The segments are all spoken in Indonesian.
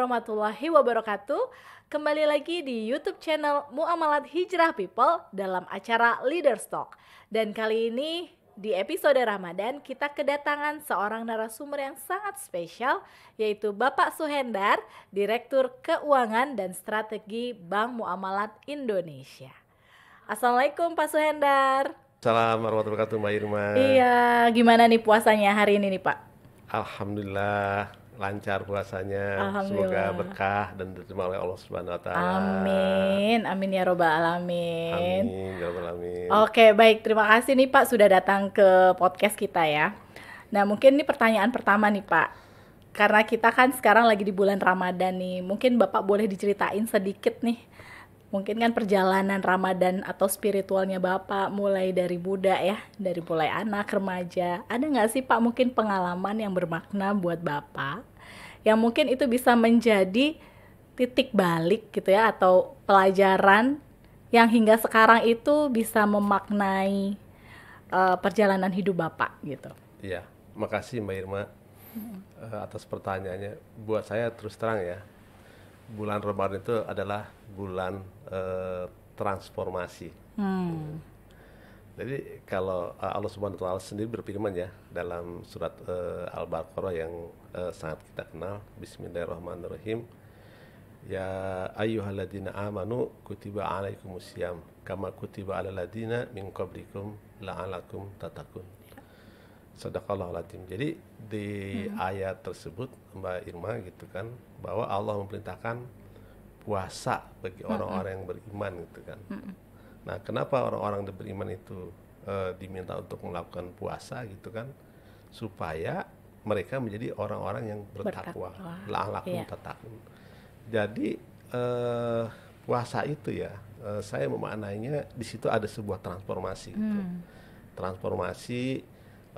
warahmatullahi wabarakatuh. Kembali lagi di YouTube channel Muamalat Hijrah People dalam acara Leader Talk. Dan kali ini di episode Ramadan kita kedatangan seorang narasumber yang sangat spesial yaitu Bapak Suhendar, Direktur Keuangan dan Strategi Bank Muamalat Indonesia. Assalamualaikum Pak Suhendar. Assalamualaikum warahmatullahi wabarakatuh Mbak Irma. Iya, gimana nih puasanya hari ini nih Pak? Alhamdulillah lancar puasanya, semoga berkah dan diterima oleh Allah Subhanahu wa taala. Amin. Amin ya robbal alamin. Amin ya robbal alamin. Oke, baik. Terima kasih nih Pak sudah datang ke podcast kita ya. Nah, mungkin ini pertanyaan pertama nih Pak karena kita kan sekarang lagi di bulan Ramadan nih. Mungkin Bapak boleh diceritain sedikit nih. Mungkin kan perjalanan Ramadan atau spiritualnya Bapak mulai dari Buddha ya, dari mulai anak, remaja. Ada nggak sih Pak mungkin pengalaman yang bermakna buat Bapak? yang mungkin itu bisa menjadi titik balik gitu ya atau pelajaran yang hingga sekarang itu bisa memaknai uh, perjalanan hidup Bapak gitu. Iya, makasih Mbak Irma hmm. uh, atas pertanyaannya. Buat saya terus terang ya, bulan Ramadan itu adalah bulan uh, transformasi. Hmm. Jadi kalau Allah Subhanahu wa taala sendiri berfirman ya dalam surat uh, Al-Baqarah yang uh, eh, sangat kita kenal Bismillahirrahmanirrahim Ya ayyuhalladzina amanu kutiba alaikumusiyam kama kutiba ala ladina min qablikum la'alakum tatakun Sadaqallahu aladzim Jadi di hmm. ayat tersebut Mbak Irma gitu kan Bahwa Allah memerintahkan puasa bagi hmm. orang-orang yang beriman gitu kan hmm. Nah kenapa orang-orang yang beriman itu e, diminta untuk melakukan puasa gitu kan Supaya mereka menjadi orang-orang yang bertakwa, lahlakum iya. tetakun. Jadi uh, puasa itu ya, uh, saya memaknainya di situ ada sebuah transformasi, gitu. hmm. transformasi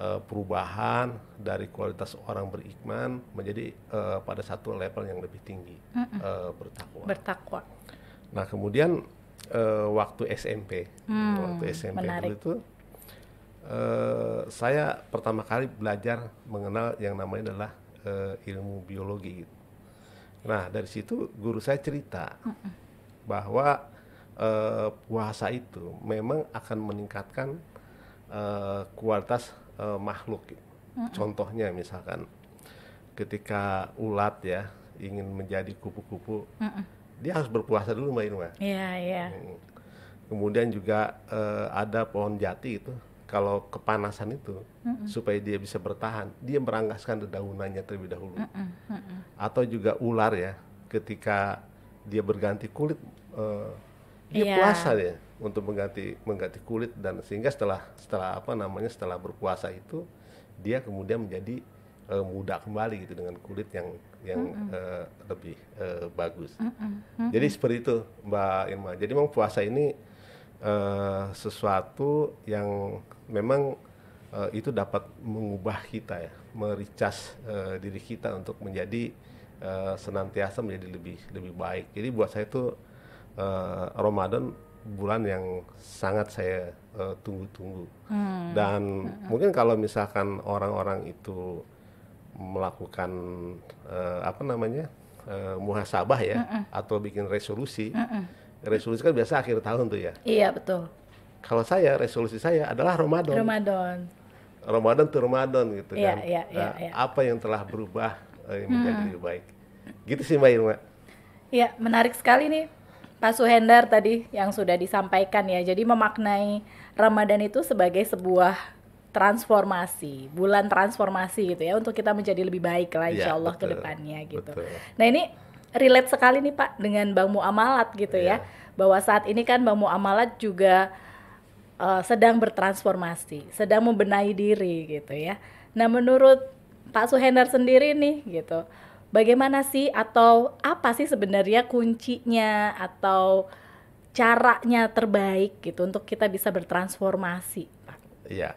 uh, perubahan dari kualitas orang beriman menjadi uh, pada satu level yang lebih tinggi mm -mm. Uh, bertakwa. Bertakwa. Nah kemudian uh, waktu SMP, hmm, waktu SMP menarik. itu Eh, saya pertama kali belajar mengenal yang namanya adalah uh, ilmu biologi. Nah dari situ guru saya cerita bahwa uh, puasa itu memang akan meningkatkan uh, kualitas uh, makhluk. Contohnya misalkan ketika ulat ya ingin menjadi kupu-kupu, uh -uh. dia harus berpuasa dulu mbak Irma. Iya yeah, iya. Yeah. Mm. Kemudian juga uh, ada pohon jati itu kalau kepanasan itu mm -mm. supaya dia bisa bertahan dia merangkaskan dedaunannya terlebih dahulu mm -mm. Mm -mm. atau juga ular ya ketika dia berganti kulit uh, dia yeah. puasa ya untuk mengganti mengganti kulit dan sehingga setelah setelah apa namanya setelah berpuasa itu dia kemudian menjadi uh, muda kembali gitu dengan kulit yang yang mm -mm. Uh, lebih uh, bagus mm -mm. Mm -mm. jadi seperti itu Mbak Irma jadi memang puasa ini uh, sesuatu yang memang uh, itu dapat mengubah kita ya, mericas uh, eh, diri kita untuk menjadi uh, senantiasa menjadi lebih lebih baik. Jadi buat saya itu uh, Ramadan bulan yang sangat saya tunggu tunggu-tunggu. Hmm. Dan hmm. mungkin kalau misalkan orang-orang itu melakukan uh, apa namanya uh, muhasabah ya, hmm. atau bikin resolusi, hmm. resolusi kan biasa akhir tahun tuh ya. Iya betul kalau saya resolusi saya adalah Ramadan. Ramadan. Ramadan tuh Ramadan gitu yeah, kan. Yeah, iya, iya, yeah, yeah. Apa yang telah berubah eh, yang menjadi hmm. lebih baik. Gitu sih Mbak Irma. Ya, menarik sekali nih Pak Suhendar tadi yang sudah disampaikan ya. Jadi memaknai Ramadan itu sebagai sebuah transformasi, bulan transformasi gitu ya untuk kita menjadi lebih baik lah iya, insya ya, Allah betul, ke depannya gitu. Betul. Nah ini relate sekali nih Pak dengan Bang Muamalat gitu ya. ya. Bahwa saat ini kan Bang Muamalat juga uh, sedang bertransformasi, sedang membenahi diri gitu ya. Nah, menurut Pak Suhendar sendiri nih gitu. Bagaimana sih atau apa sih sebenarnya kuncinya atau caranya terbaik gitu untuk kita bisa bertransformasi, Iya.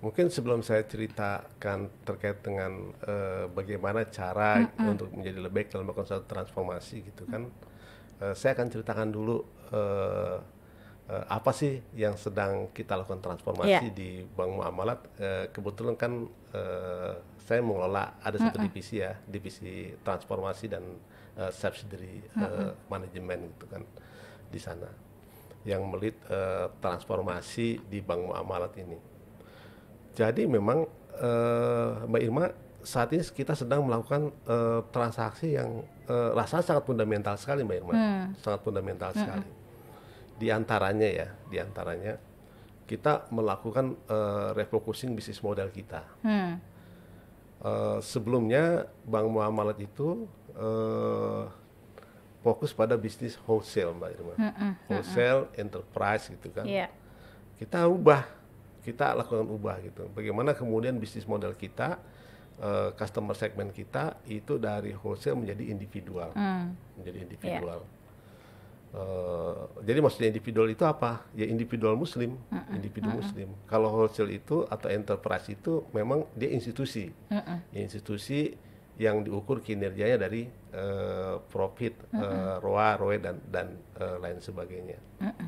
Mungkin sebelum saya ceritakan terkait dengan uh, bagaimana cara mm -hmm. untuk menjadi lebih baik dalam melakukan suatu transformasi gitu kan. Mm -hmm. uh, saya akan ceritakan dulu uh, uh, apa sih yang sedang kita lakukan transformasi yeah. di Bank Muamalat? Uh, kebetulan kan uh, saya mengelola ada satu mm -hmm. divisi ya, divisi transformasi dan uh, subsidiary uh, mm -hmm. manajemen gitu kan di sana yang melihat uh, transformasi di Bank Muamalat ini. Jadi memang uh, Mbak Irma saat ini kita sedang melakukan uh, transaksi yang uh, rasanya sangat fundamental sekali Mbak Irma, hmm. sangat fundamental hmm. sekali. Di antaranya ya, di antaranya kita melakukan uh, refocusing bisnis modal kita. Hmm. Uh, sebelumnya bank muamalat itu uh, fokus pada bisnis wholesale, Mbak Irma. Hmm, hmm, hmm wholesale, hmm. enterprise gitu kan. Yeah. Kita ubah, kita lakukan ubah gitu. Bagaimana kemudian bisnis modal kita uh, customer segmen kita itu dari wholesale menjadi individual, hmm. menjadi iya. individual. Yeah. Eh, jadi maksudnya individual itu apa? Ya individual muslim, uh -uh, individu uh -uh. muslim. Kalau wholesale itu atau enterprise itu memang dia institusi, uh -uh. institusi yang diukur kinerjanya dari uh, profit, uh -uh. Uh, ROA, ROE dan dan uh, lain sebagainya. Uh -uh.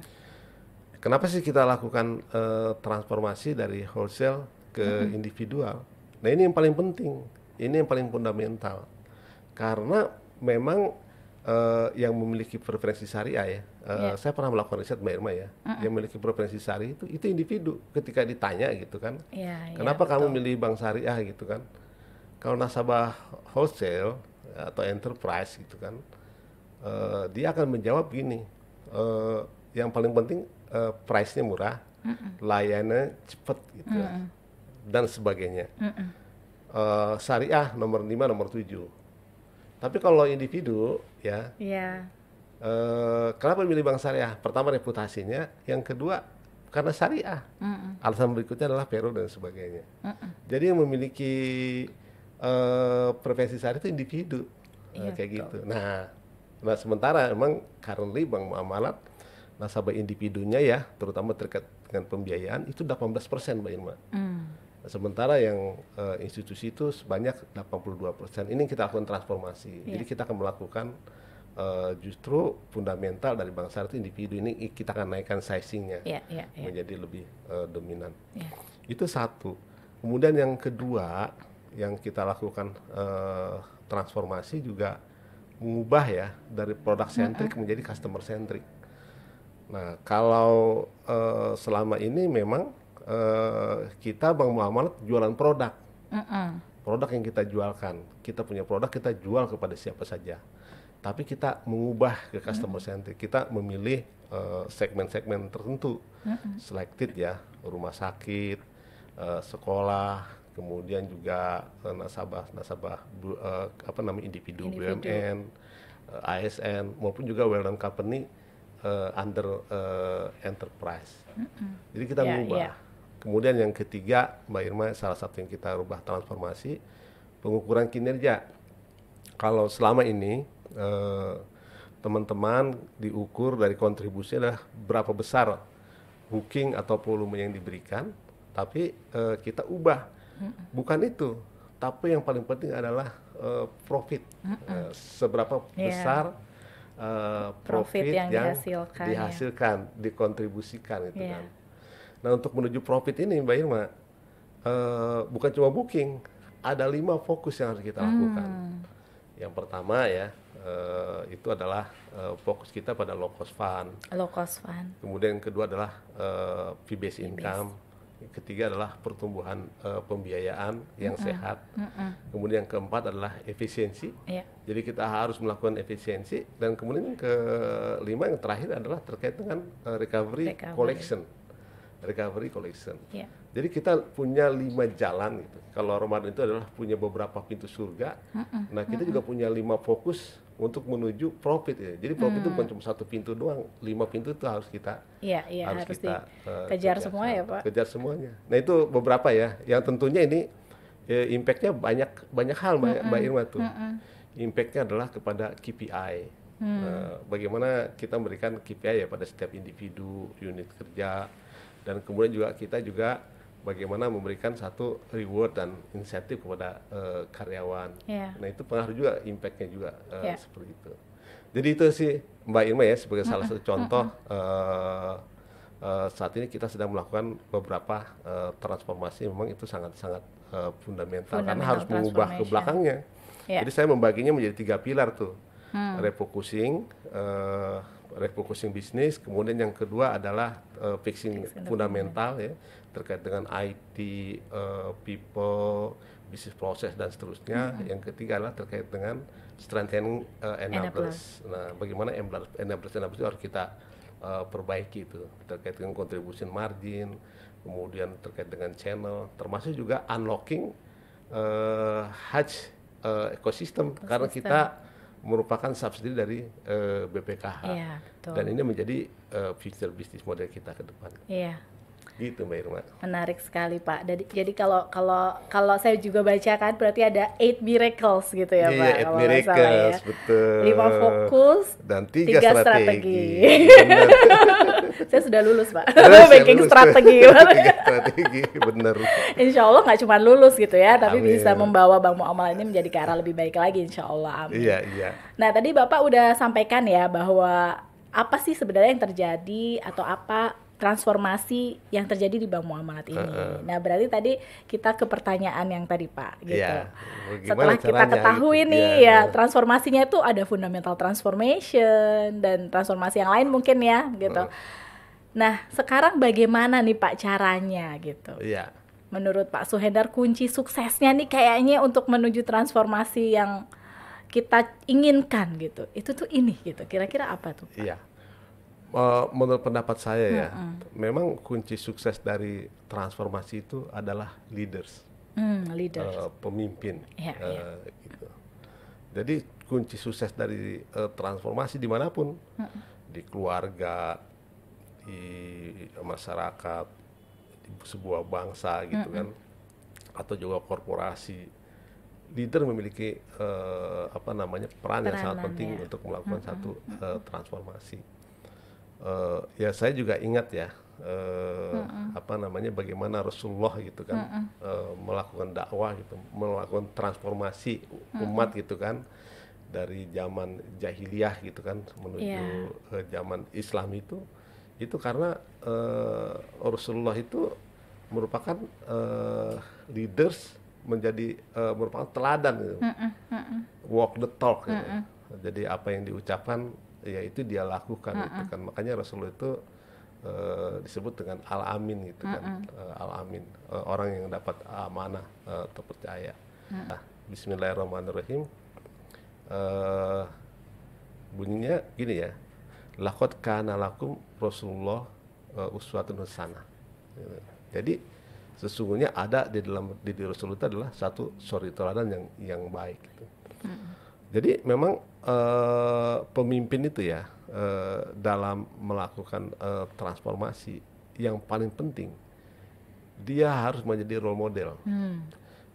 Kenapa sih kita lakukan uh, transformasi dari wholesale ke uh individual? Nah ini yang paling penting, ini yang paling fundamental karena memang uh, yang memiliki preferensi syariah ya. Uh, eh, yeah. Saya pernah melakukan riset Mbak Irma ya. Uh-uh. Yang memiliki preferensi syariah itu itu individu ketika ditanya gitu kan. Yeah, iya, Kenapa yeah, kamu betul. milih bank syariah gitu kan? Kalau nasabah wholesale eh, atau enterprise gitu kan, uh, dia akan menjawab gini. Uh, yang paling penting uh, price-nya murah, mm -mm. layanannya cepat gitu. mm Dan sebagainya. Mm -mm. Uh, syariah nomor 5, nomor 7 tapi kalau individu ya, yeah. eh, kenapa milih bank syariah? Pertama reputasinya, yang kedua karena syariah. Mm -mm. Alasan berikutnya adalah peru dan sebagainya. Mm -mm. Jadi yang memiliki eh, profesi syariah itu individu yeah, eh, iya. kayak betul. gitu. Nah, nah sementara emang currently bank muamalat nasabah individunya ya, terutama terkait dengan pembiayaan itu 18 persen, Mbak Irma. Mm. Sementara yang uh, institusi itu sebanyak 82 persen. Ini kita lakukan transformasi. Yeah. Jadi kita akan melakukan uh, justru fundamental dari bangsa itu individu ini kita akan naikkan sizingnya yeah, yeah, yeah. menjadi lebih uh, dominan. Yeah. Itu satu. Kemudian yang kedua yang kita lakukan uh, transformasi juga mengubah ya dari produk centric mm -hmm. menjadi customer centric. Nah kalau uh, selama ini memang uh, kita bang Muhammad jualan produk. Mm-mm. Produk yang kita jualkan. Kita punya produk, kita jual kepada siapa saja. Tapi kita mengubah ke customer centric. Kita memilih eh, segmen-segmen uh, tertentu. mm-hmm. Selected ya, rumah sakit, uh, sekolah, kemudian juga uh, nasabah nasabah uh, apa namanya individu, individu. BUMN, uh, ASN maupun juga well known company uh, under uh, enterprise. Mm -hmm. Jadi kita yeah, mengubah. Yeah. Kemudian yang ketiga, Mbak Irma, salah satu yang kita rubah transformasi, pengukuran kinerja. Kalau selama ini eh, teman-teman eh, diukur dari kontribusinya adalah berapa besar booking atau volume yang diberikan, tapi eh, kita ubah. Bukan itu, tapi yang paling penting adalah eh, profit eh, seberapa yeah. besar uh, profit, profit yang, yang dihasilkan, ya. dihasilkan ya. dikontribusikan itu yeah. kan Nah untuk menuju profit ini Mbak Irma, uh, bukan cuma booking, ada lima fokus yang harus kita hmm. lakukan. Yang pertama ya, uh, itu adalah uh, fokus kita pada low cost fund. Low cost fund. Kemudian kedua adalah uh, fee based income. ketiga adalah pertumbuhan uh, pembiayaan yang mm -hmm. sehat. Mm kemudian yang keempat adalah efisiensi. Yeah. Jadi kita harus melakukan efisiensi dan kemudian ke kelima yang terakhir adalah terkait dengan uh, recovery, recovery collection recovery collection. Yeah. Jadi kita punya lima jalan gitu. Kalau Ramadan itu adalah punya beberapa pintu surga. Mm -mm. Nah kita mm juga punya lima fokus untuk menuju profit ya. Jadi profit itu mm. bukan cuma satu pintu doang, lima pintu itu harus kita yeah, yeah, harus, harus kita eh, kejar, semua ya pak. Kejar semuanya. Nah itu beberapa ya. Yang tentunya ini ya, impactnya banyak banyak hal mbak, mbak Irma tuh. Impactnya adalah kepada KPI. Hmm. Eh, bagaimana kita memberikan KPI ya pada setiap individu, unit kerja, dan kemudian juga kita juga bagaimana memberikan satu reward dan insentif kepada uh, karyawan. Yeah. Nah itu pengaruh juga impactnya juga uh, eh, yeah. seperti itu. Jadi itu sih Mbak Irma ya sebagai salah satu contoh uh, uh, saat ini kita sedang melakukan beberapa uh, transformasi memang itu sangat sangat uh, fundamental, fundamental karena harus mengubah ke belakangnya. Yeah. Jadi saya membaginya menjadi tiga pilar tuh hmm. refocusing, uh, refocusing bisnis, kemudian yang kedua adalah uh, fixing fundamental ya. ya terkait dengan IT, uh, eh, people, bisnis proses dan seterusnya. Mm -hmm. Yang ketiga adalah terkait dengan strengthening eh, uh, enablers. Nah, bagaimana enablers enablers, enablers itu harus kita uh, perbaiki itu terkait dengan contribution margin, kemudian terkait dengan channel, termasuk juga unlocking uh, hatch uh, ekosistem karena kita merupakan subsidi dari uh, eh, BPKH. Iya, betul. Dan ini menjadi uh, future bisnis model kita ke depan. Iya. Gitu Mbak Irma. Menarik sekali Pak. Jadi, jadi kalau kalau kalau saya juga bacakan berarti ada eight miracles gitu ya iya, Pak. Iya, eight miracles, ya. betul. Lima fokus dan tiga, tiga strategi. strategi. saya sudah lulus Pak. Banking lulus, strategi. strategi, bener. Insya Allah nggak cuma lulus gitu ya, tapi Amin. bisa membawa Bang Muamal ini menjadi ke arah lebih baik lagi Insya Allah. Amin. Iya, iya. Nah tadi Bapak udah sampaikan ya bahwa apa sih sebenarnya yang terjadi atau apa transformasi yang terjadi di Bank Muamalat ini. Uh, uh. Nah, berarti tadi kita ke pertanyaan yang tadi Pak gitu. Yeah. Setelah kita ketahui itu? nih yeah. ya iya. transformasinya itu ada fundamental transformation dan transformasi yang lain mungkin ya gitu. Uh. Nah, sekarang bagaimana nih Pak caranya gitu? Yeah. Menurut Pak Suhendar kunci suksesnya nih kayaknya untuk menuju transformasi yang kita inginkan gitu. Itu tuh ini gitu. Kira-kira apa tuh? Pak? Yeah uh, menurut pendapat saya ya, -hmm. memang kunci sukses dari transformasi itu adalah leaders, mm, leaders. Uh, pemimpin. Yeah, uh, yeah. Gitu. Jadi kunci sukses dari uh, transformasi dimanapun, -hmm. di keluarga, di masyarakat, di sebuah bangsa gitu kan, atau juga korporasi leader memiliki uh, apa namanya peran, peran yang sangat penting ya. untuk melakukan uh-huh. satu uh, transformasi uh, ya saya juga ingat ya uh, uh-uh. apa namanya bagaimana Rasulullah gitu kan uh uh, melakukan dakwah gitu, melakukan transformasi umat gitu kan dari zaman jahiliyah gitu kan menuju yeah. ke zaman Islam itu itu karena uh, Rasulullah itu merupakan uh, leaders menjadi uh, merupakan teladan gitu. uh-uh. Uh-uh. walk the talk gitu. uh jadi apa yang diucapkan ya itu dia lakukan uh -uh. gitu kan makanya Rasulullah itu uh, disebut dengan al amin gitu uh uh kan Uh, eh, al amin uh, eh, orang yang dapat amanah uh, percaya uh -uh. Nah, Bismillahirrahmanirrahim uh, bunyinya gini ya lakot kana lakum Rasulullah uh, uswatun hasanah jadi sesungguhnya ada di dalam diri Rasulullah adalah satu suri teladan yang yang baik gitu. uh -uh. Jadi memang uh, pemimpin itu ya uh, dalam melakukan uh, transformasi yang paling penting dia harus menjadi role model. Hmm,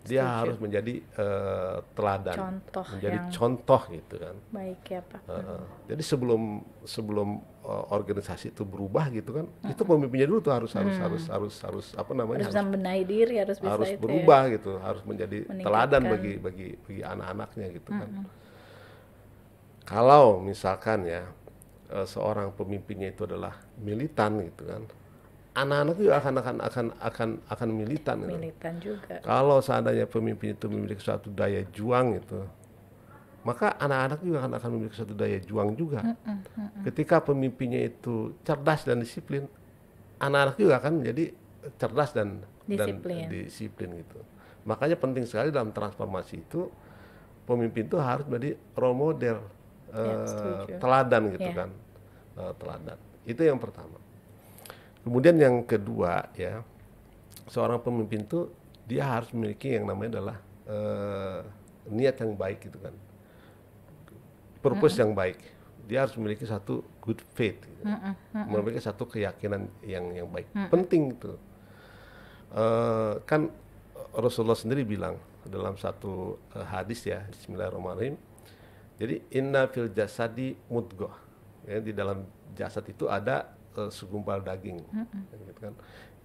dia setuju. harus menjadi uh, teladan, contoh menjadi yang... contoh gitu kan. Baik ya Pak. Uh, hmm. Jadi sebelum sebelum uh, organisasi itu berubah gitu kan, hmm. itu pemimpinnya dulu tuh harus harus hmm. harus harus harus apa namanya? Harus, harus membenahi diri, harus harus itu ya. berubah ya. gitu, harus menjadi teladan bagi bagi bagi anak-anaknya gitu kan. hmm. kan kalau misalkan ya eh, seorang pemimpinnya itu adalah militan gitu kan anak-anak juga akan akan akan akan akan militan gitu. kan? juga kalau seandainya pemimpin itu memiliki suatu daya juang gitu maka anak-anak juga akan akan memiliki suatu daya juang juga mm -mm, mm ketika pemimpinnya itu cerdas dan disiplin anak-anak juga akan menjadi cerdas dan disiplin. dan disiplin gitu makanya penting sekali dalam transformasi itu pemimpin itu harus menjadi role model ya, eh, teladan gitu ya. kan uh, teladan itu yang pertama kemudian yang kedua ya seorang pemimpin tuh dia harus memiliki yang namanya adalah uh, niat yang baik gitu kan purpose -hmm. yang baik dia harus memiliki satu good faith gitu. -hmm. -hmm. memiliki satu keyakinan yang yang baik -hmm. penting itu uh, kan Rasulullah sendiri bilang dalam satu uh, hadis ya Bismillahirrahmanirrahim jadi inna fil jasadi mudgoh. Ya, di dalam jasad itu ada uh, segumpal daging. Mm -hmm. gitu kan.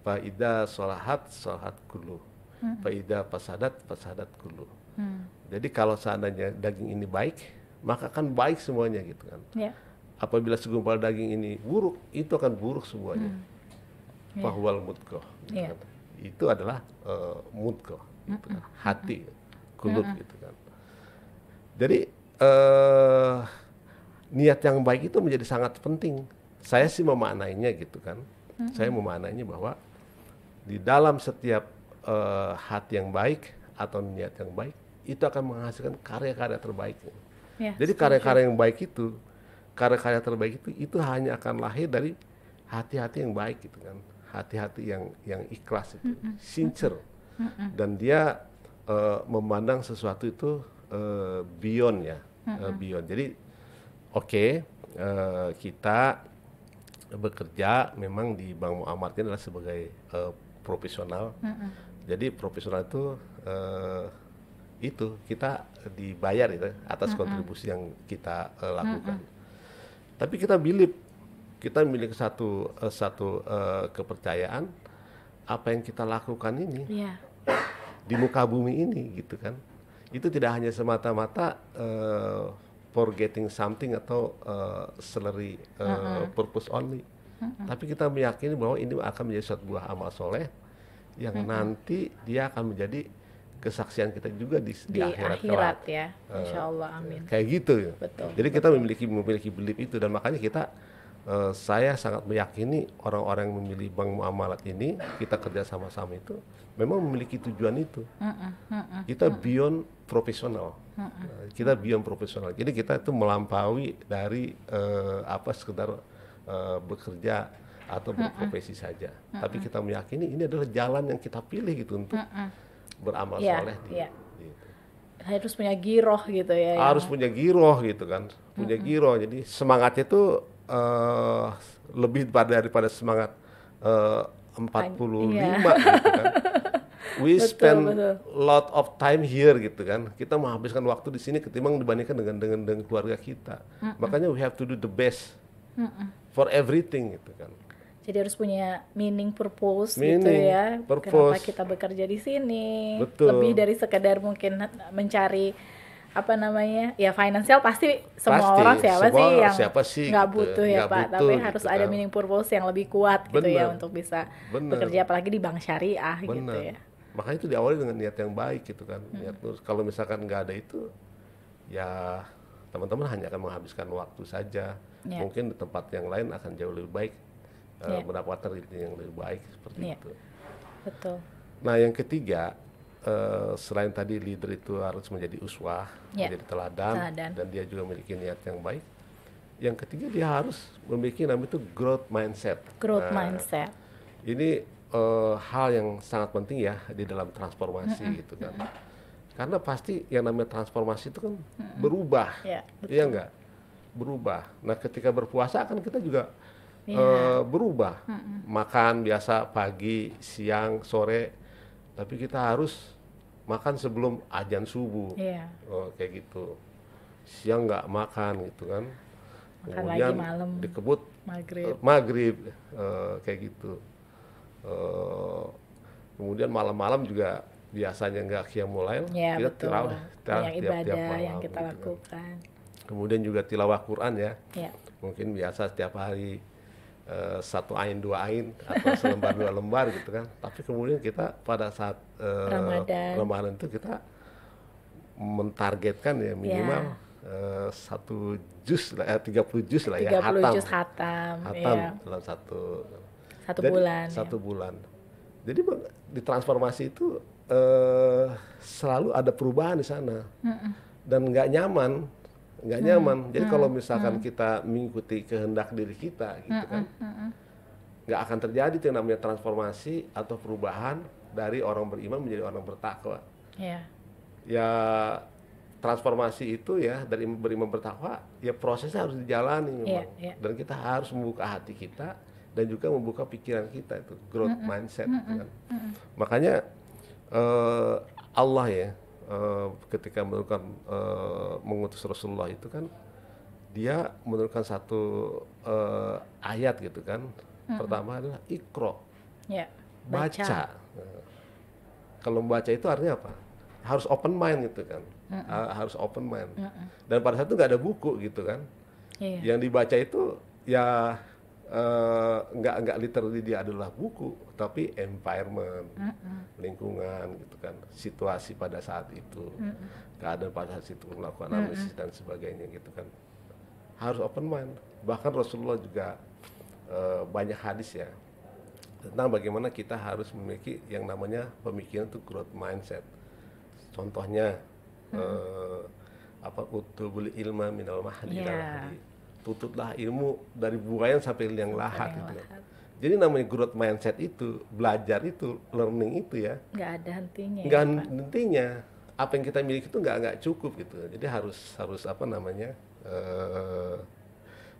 Faida sholahat, sholahat kulu. Mm -hmm. pasadat pasadat kulu. Mm. Jadi kalau seandainya daging ini baik, maka akan baik semuanya gitu kan. Yeah. Apabila segumpal daging ini buruk, itu akan buruk semuanya. Mm. Yeah. Bahwal mudgoh. Gitu yeah. kan. Itu adalah uh, eh, mudgoh. Gitu mm -hmm. kan. Hati, kulut mm -hmm. gitu kan. Jadi eh, niat yang baik itu menjadi sangat penting. Saya sih memaknainya gitu kan. Mm-hmm. Saya memaknainya bahwa di dalam setiap eh, hati yang baik atau niat yang baik itu akan menghasilkan karya-karya terbaik. Yeah, Jadi karya-karya yang baik itu, karya-karya terbaik itu itu hanya akan lahir dari hati-hati yang baik gitu kan. Hati-hati yang yang ikhlas itu, mm-hmm. sincere. Mm-hmm. Dan dia uh, memandang sesuatu itu uh, beyond ya Bion. uh, eh, beyond. Jadi oke okay, uh, eh, kita bekerja memang di Bang Muhammad ini adalah sebagai uh, profesional. uh Jadi profesional itu uh, itu kita dibayar itu atas uh kontribusi yang kita uh, lakukan. uh Tapi kita milik kita milik satu uh, satu uh, kepercayaan apa yang kita lakukan ini yeah. di muka bumi ini gitu kan itu tidak hanya semata-mata uh, forgetting something atau uh, celery uh, uh uh purpose only, uh uh tapi kita meyakini bahwa ini akan menjadi suatu buah amal soleh yang uh uh nanti dia akan menjadi kesaksian kita juga di, di, di akhirat, akhirat ya, eh, insya Allah, amin. Kayak gitu. Betul. Jadi kita memiliki memiliki belief itu dan makanya kita Eh, saya sangat meyakini orang-orang yang memilih bank muamalat ini kita kerja sama-sama itu memang memiliki tujuan itu kita beyond profesional eh, kita beyond profesional jadi kita itu melampaui dari eh, apa sekedar bekerja atau berprofesi saja tapi kita meyakini ini adalah jalan yang kita pilih gitu untuk beramal yeah, soleh di, yeah. harus punya giroh gitu ya, ya. harus ya. punya giroh gitu kan punya mm -hmm. giroh jadi semangatnya itu uh, lebih pada daripada semangat uh, 45 yeah. gitu kan. We betul, spend betul. lot of time here gitu kan. Kita menghabiskan waktu di sini ketimbang dibandingkan dengan dengan, dengan keluarga kita. Mm -mm. Makanya we have to do the best mm -mm. for everything gitu kan. Jadi harus punya meaning purpose gitu meaning, gitu ya. Purpose. Kenapa kita bekerja di sini? Betul. Lebih dari sekedar mungkin mencari apa namanya ya finansial pasti semua pasti, orang siapa semua sih yang siapa sih nggak gitu, butuh ya pak butuh, tapi gitu harus kan. ada meaning purpose yang lebih kuat bener, gitu ya untuk bisa bener, bekerja apalagi di bank syariah gitu bener. gitu ya makanya itu diawali dengan niat yang baik gitu kan hmm. niat terus kalau misalkan nggak ada itu ya teman-teman hanya akan menghabiskan waktu saja yeah. mungkin di tempat yang lain akan jauh lebih baik yeah. uh, ya. mendapatkan yang lebih baik seperti yeah. itu betul nah yang ketiga Eh, selain tadi leader itu harus menjadi uswah, yeah. menjadi teladan, teladan, dan dia juga memiliki niat yang baik. Yang ketiga dia harus memiliki namanya itu growth mindset. Growth nah, mindset. Ini uh, hal yang sangat penting ya di dalam transformasi mm -hmm. gitu kan. Mm -hmm. Karena pasti yang namanya transformasi itu kan mm -hmm. berubah, yeah, iya enggak? Berubah. Nah ketika berpuasa kan kita juga yeah. Iya. uh, berubah. Mm -hmm. Makan biasa pagi, siang, sore tapi kita harus makan sebelum ajan subuh yeah. oh, kayak gitu siang nggak makan gitu kan makan kemudian lagi malam dikebut maghrib, uh, maghrib uh, kayak gitu uh, kemudian malam-malam juga biasanya nggak mulai ya, kita betul. tilawah tilawah yang ibadah tiap yang kita gitu kan. kemudian juga tilawah Quran ya, ya mungkin biasa setiap hari Eh, satu ain dua ain atau selembar dua lembar gitu kan tapi kemudian kita pada saat uh, Ramadan. itu kita mentargetkan ya minimal yeah ya. satu jus lah, eh, tiga puluh jus lah ya, hatam. jus hatam. Hatam yeah. dalam satu satu Jadi, bulan. Ya. Satu ya. bulan. Jadi di transformasi itu uh, selalu ada perubahan di sana mm -mm. dan nggak nyaman nggak hmm. nyaman. Jadi hmm. kalau misalkan hmm. kita mengikuti kehendak diri kita, gitu hmm. kan, hmm, hmm, hmm. nggak akan terjadi yang namanya transformasi atau perubahan dari orang beriman menjadi orang bertakwa. Yeah. Ya transformasi itu ya dari beriman bertakwa ya prosesnya harus dijalani iya, memang yeah, yeah. dan kita harus membuka hati kita dan juga membuka pikiran kita itu growth mm -mm, mindset mm -mm, kan mm -mm. makanya uh, Allah ya uh, ketika menurunkan uh, mengutus Rasulullah itu kan dia menurunkan satu uh, ayat gitu kan. hmm Pertama adalah ikro, yeah. baca. baca. Nah, kalau membaca itu artinya apa? Harus open mind gitu kan, hmm Uh, harus open mind. hmm Dan pada saat itu nggak ada buku gitu kan. Yeah. Yang dibaca itu ya Eh, nggak uh, nggak literally dia adalah buku tapi environment uh -uh. lingkungan gitu kan situasi pada saat itu uh -uh. keadaan pada saat itu melakukan uh -uh. dan sebagainya gitu kan harus open mind bahkan Rasulullah juga uh, banyak hadis ya tentang bagaimana kita harus memiliki yang namanya pemikiran itu growth mindset contohnya uh -uh. Uh, apa utubul ilma minal mahdi yeah tututlah ilmu dari buayan sampai liang lahat gitu. Lahat. Jadi namanya growth mindset itu, belajar itu, learning itu ya. Gak ada hentinya. Enggak ya, hentinya. Apa yang kita miliki itu nggak nggak cukup gitu. Jadi harus harus apa namanya uh,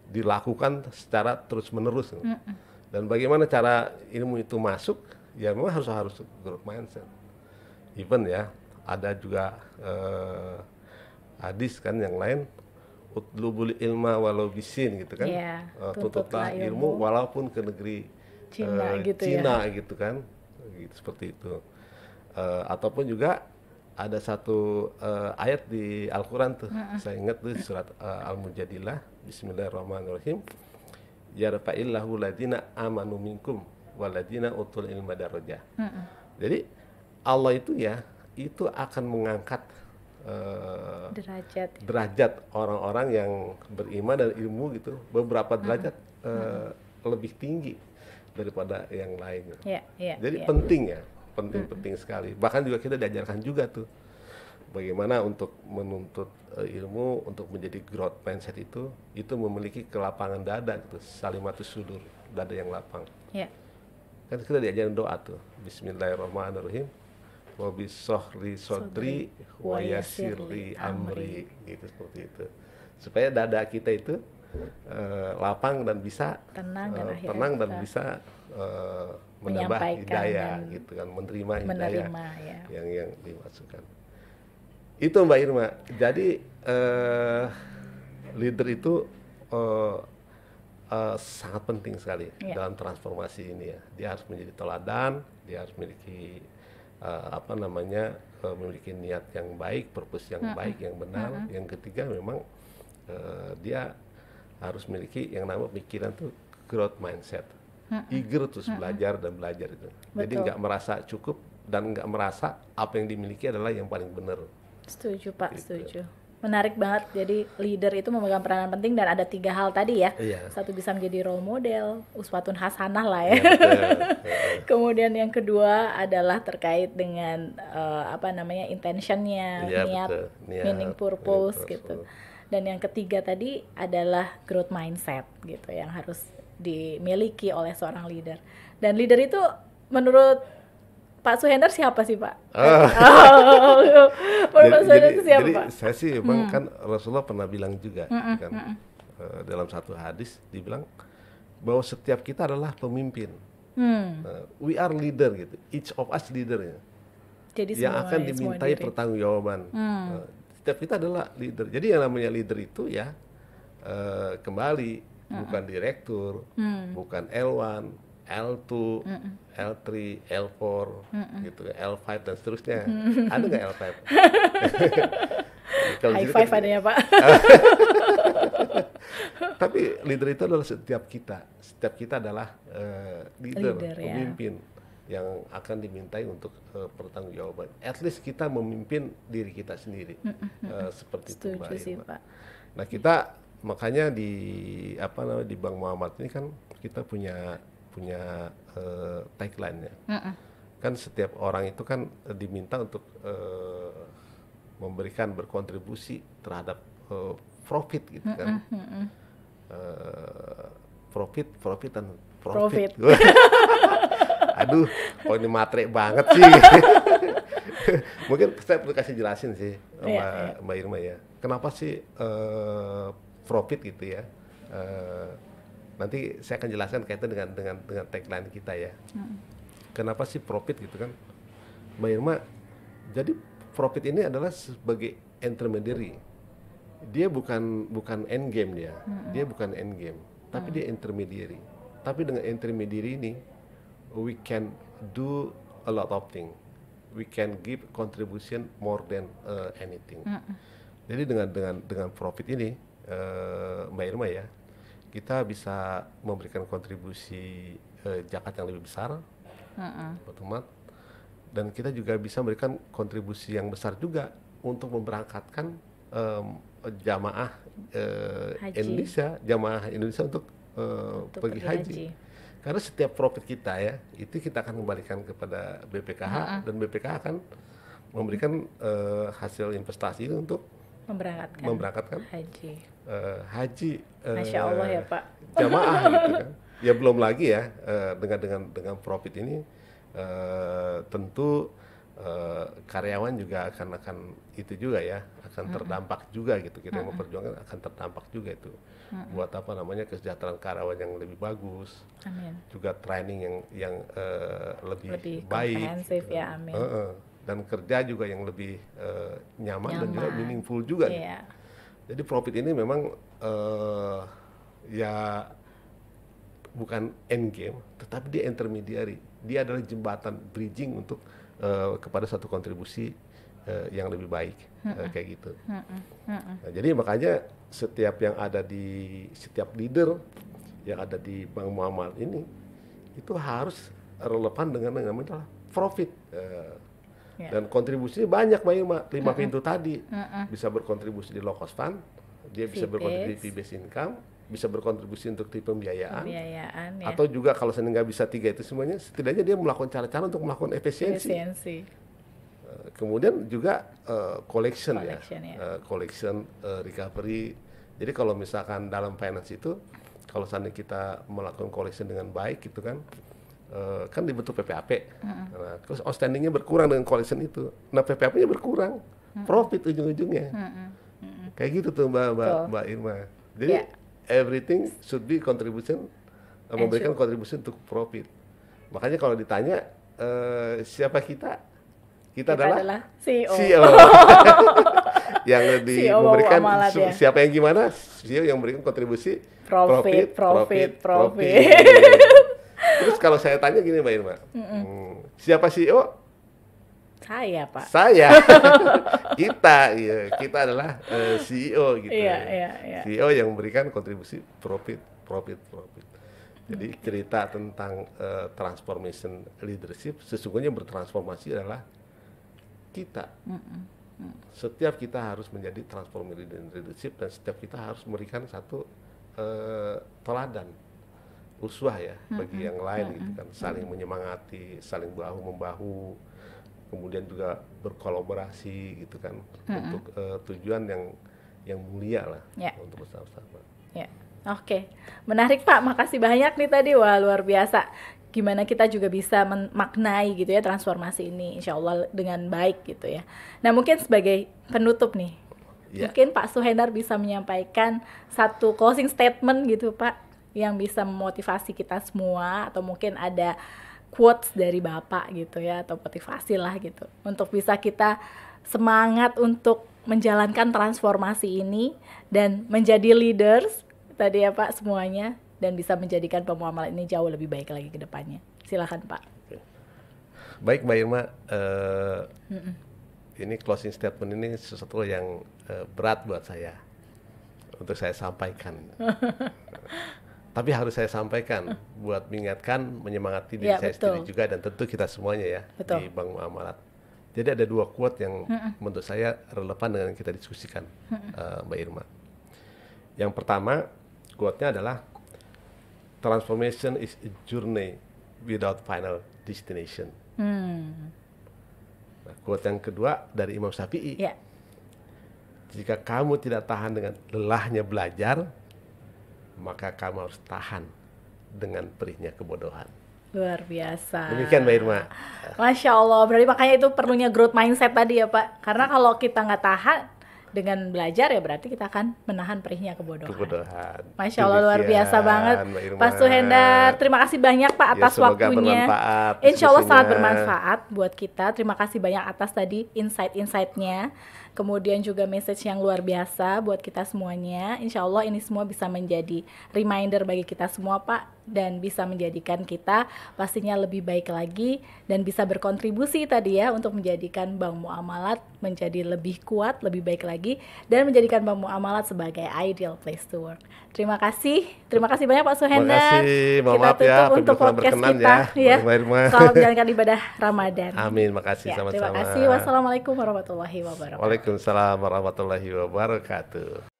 dilakukan secara terus menerus. Gitu. Mm -mm. Dan bagaimana cara ilmu itu masuk? Ya memang harus harus growth mindset. Even ya ada juga uh, hadis kan yang lain utlubul ilma walau bisin gitu kan yeah, uh, ah, tutuplah ilmu, ilmu walaupun ke negeri Cina, uh, gitu, ya. Cina ya. gitu kan gitu, seperti itu uh, ataupun juga ada satu uh, ayat di Al-Quran tuh uh saya ingat tuh surat uh, Al-Mujadilah Bismillahirrahmanirrahim yarfa'illahu ladina amanu minkum waladina utul ilma daraja jadi Allah itu ya itu akan mengangkat Eh, derajat ya. derajat orang-orang yang beriman dan ilmu gitu beberapa hmm. derajat hmm. Uh, hmm. lebih tinggi daripada yang lainnya. Yeah, yeah, Jadi yeah. penting ya, penting-penting hmm. sekali. Bahkan juga kita diajarkan juga tuh bagaimana untuk menuntut uh, ilmu untuk menjadi growth mindset itu itu memiliki kelapangan dada gitu, salimatus sudur, dada yang lapang. Yeah. Kan kita diajarkan doa tuh, Bismillahirrahmanirrahim wa bisohri sodri wa amri gitu seperti itu supaya dada kita itu uh, lapang dan bisa tenang dan, uh, tenang dan bisa uh, menambah hidayah gitu kan menerima hidayah ya. yang yang dimasukkan itu Mbak Irma jadi uh, leader itu uh, uh, sangat penting sekali ya. dalam transformasi ini ya dia harus menjadi teladan dia harus memiliki uh, apa namanya uh, memiliki niat yang baik, purpose yang -hmm. baik, yang benar. -hmm. Yang ketiga memang uh, dia harus memiliki yang namanya pikiran tuh growth mindset, -hmm. eager terus -hmm. belajar dan belajar itu. Betul. Jadi nggak merasa cukup dan nggak merasa apa yang dimiliki adalah yang paling benar. Setuju Pak, gitu. setuju menarik banget jadi leader itu memegang peranan penting dan ada tiga hal tadi ya iya. satu bisa menjadi role model uswatun hasanah lah ya, ya, ya. kemudian yang kedua adalah terkait dengan uh, apa namanya intentionnya ya, niat, niat meaning purpose, purpose gitu dan yang ketiga tadi adalah growth mindset gitu yang harus dimiliki oleh seorang leader dan leader itu menurut Pak Suhendar siapa sih Pak? Oh. oh. Pak Suhendar itu siapa jadi, Pak? Saya sih memang hmm. kan Rasulullah pernah bilang juga hmm. hmm kan hmm. Eh, dalam satu hadis dibilang bahwa setiap kita adalah pemimpin. Hmm. Uh, we are leader gitu. Each of us leader ya. Jadi yang akan ya, dimintai pertanggungjawaban. Hmm. Uh, setiap kita adalah leader. Jadi yang namanya leader itu ya uh, kembali hmm, bukan hmm. direktur, hmm. bukan L1, L2, mm -mm. L3, L4, mm -mm. gitu, ya, L5 dan seterusnya. Mm -mm. Ada nggak L5? Kalau High gitu five adanya Pak. Tapi leader itu adalah setiap kita. Setiap kita adalah uh, leader, leader, ya. pemimpin ya. yang akan dimintai untuk uh, pertanggungjawaban. At least kita memimpin diri kita sendiri. Mm -mm. uh, seperti Setuju itu Mbak. Sih, Pak. Nah, kita makanya di apa namanya di Bank Muhammad ini kan kita punya punya uh, tagline ya. Uh -uh. Kan setiap orang itu kan eh, diminta untuk uh, memberikan berkontribusi terhadap uh, profit gitu uh -uh. kan. Uh -uh. Uh, profit, profit dan profit. profit. Aduh, kok ini matre banget sih. Mungkin saya perlu kasih jelasin sih sama yeah, yeah. Mbak Irma ya. Kenapa sih uh, profit gitu ya? Uh, nanti saya akan jelaskan kaitan dengan dengan dengan tagline kita ya. Hmm. Kenapa sih profit gitu kan? Mbak Irma, jadi profit ini adalah sebagai intermediary. Dia bukan bukan end game dia. Hmm. Dia bukan end game, tapi hmm. dia intermediary. Tapi dengan intermediary ini we can do a lot of thing. We can give contribution more than uh, anything. Hmm. Jadi dengan dengan dengan profit ini uh, Mbak Irma ya, kita bisa memberikan kontribusi eh, jakat yang lebih besar, uh-uh. umat dan kita juga bisa memberikan kontribusi yang besar juga untuk memberangkatkan eh, jamaah eh, Indonesia, jamaah Indonesia untuk, eh, untuk pergi, haji. haji. Karena setiap profit kita ya, itu kita akan kembalikan kepada BPKH uh-uh. dan BPKH akan memberikan uh, hasil investasi untuk memberangkatkan memberangkatkan haji uh, haji uh, allah ya pak jamaah gitu kan ya belum lagi ya uh, dengan dengan dengan profit ini uh, tentu uh, karyawan juga akan akan itu juga ya akan hmm terdampak juga gitu kita mm-hmm. memperjuangkan akan terdampak juga itu hmm buat apa namanya kesejahteraan karyawan yang lebih bagus amin. juga training yang yang uh, lebih, lebih baik gitu. Kan. ya amin uh-uh dan kerja juga yang lebih uh, eh, nyaman, nyaman dan juga meaningful juga. Yeah. Iya. Jadi profit ini memang uh, ya bukan end game, tetapi dia intermediary. Dia adalah jembatan bridging untuk uh, kepada satu kontribusi uh, yang lebih baik -mm. uh, kayak gitu. Mm -mm. Nah, jadi makanya setiap yang ada di setiap leader yang ada di Bang Muhammad ini itu harus relevan dengan yang namanya profit. Uh, Ya. Dan kontribusi banyak Mbak Irma, lima uh -uh. pintu tadi. Uh -uh. Bisa berkontribusi di low cost fund, dia bisa berkontribusi di base income, bisa berkontribusi untuk tipe pembiayaan, pembiayaan ya. atau juga kalau saya nggak bisa tiga itu semuanya, setidaknya dia melakukan cara-cara untuk melakukan efisiensi. Eh, kemudian juga uh, eh, collection, collection ya, ya. Uh, collection uh, recovery. Jadi kalau misalkan dalam finance itu, kalau seandainya kita melakukan collection dengan baik gitu kan, Eh, kan dibentuk PPAP. Hmm. Nah, terus outstandingnya berkurang dengan coalition itu. Nah PPAP-nya berkurang, hmm. profit ujung-ujungnya. Hmm. Kayak gitu tuh Mbak Mbak, so. Mbak Irma. Jadi yeah. everything should be contribution uh, memberikan contribution untuk profit. Makanya kalau ditanya uh, siapa kita, kita, kita adalah, adalah CEO. CEO. yang lebih CEO memberikan ya. siapa yang gimana CEO yang memberikan kontribusi profit profit profit, profit. profit. Terus kalau saya tanya gini Mbak Irma, Hmm, siapa CEO? Saya Pak. Saya. kita, iya kita adalah uh, eh, CEO gitu. Iya, iya, iya. CEO yang memberikan kontribusi profit, profit, profit. Jadi cerita tentang uh, transformation leadership sesungguhnya bertransformasi adalah kita. Mm -mm. Setiap kita harus menjadi transformation leadership dan setiap kita harus memberikan satu uh, teladan uswah ya hmm, bagi yang lain hmm, gitu kan saling menyemangati saling bahu membahu kemudian juga berkolaborasi gitu kan hmm, untuk uh, tujuan yang yang mulia lah yeah. untuk bersama-sama. Ya Oke, okay. menarik Pak. Makasih banyak nih tadi. Wah luar biasa. Gimana kita juga bisa memaknai gitu ya transformasi ini, insya Allah dengan baik gitu ya. Nah mungkin sebagai penutup nih, yeah. mungkin Pak Suhendar bisa menyampaikan satu closing statement gitu Pak yang bisa memotivasi kita semua atau mungkin ada quotes dari bapak gitu ya atau motivasi lah gitu untuk bisa kita semangat untuk menjalankan transformasi ini dan menjadi leaders tadi ya Pak semuanya dan bisa menjadikan pemuamalan ini jauh lebih baik lagi ke depannya. silahkan Pak. Baik Mbak Irma, uh, ini closing statement ini sesuatu yang uh, berat buat saya untuk saya sampaikan. Tapi harus saya sampaikan hmm. buat mengingatkan, menyemangati diri ya, saya betul. sendiri juga dan tentu kita semuanya ya betul. di Bank Muamalat. Jadi ada dua quote yang hmm. menurut saya relevan dengan yang kita diskusikan, hmm. uh, Mbak Irma. Yang pertama, quote-nya adalah transformation is a journey without final destination. Hmm. Nah, quote yang kedua dari Imam Syafi'i. Yeah. Jika kamu tidak tahan dengan lelahnya belajar, maka kamu harus tahan dengan perihnya kebodohan. Luar biasa. Demikian Mbak Irma. Masya Allah, berarti makanya itu perlunya growth mindset tadi ya Pak. Karena kalau kita nggak tahan, dengan belajar ya berarti kita akan menahan perihnya kebodohan. Kebodohan. Masya Allah Demikian, luar biasa banget. Pak Suhendar, terima kasih banyak Pak ya, atas ya, waktunya. Insya Allah sangat bermanfaat buat kita. Terima kasih banyak atas tadi insight-insightnya kemudian juga message yang luar biasa buat kita semuanya. Insya Allah ini semua bisa menjadi reminder bagi kita semua Pak dan bisa menjadikan kita pastinya lebih baik lagi dan bisa berkontribusi tadi ya untuk menjadikan Bang Muamalat menjadi lebih kuat, lebih baik lagi dan menjadikan Bang Muamalat sebagai ideal place to work. Terima kasih. Terima kasih banyak Pak Suhenda. Terima kasih. Mohon kita maaf ya, tutup ya, untuk podcast kita ya. ya. Selamat menjalankan ibadah Ramadan. Amin. Makasih ya, sama-sama. Terima kasih. Wassalamualaikum warahmatullahi wabarakatuh. Waalaikumsalam warahmatullahi wabarakatuh.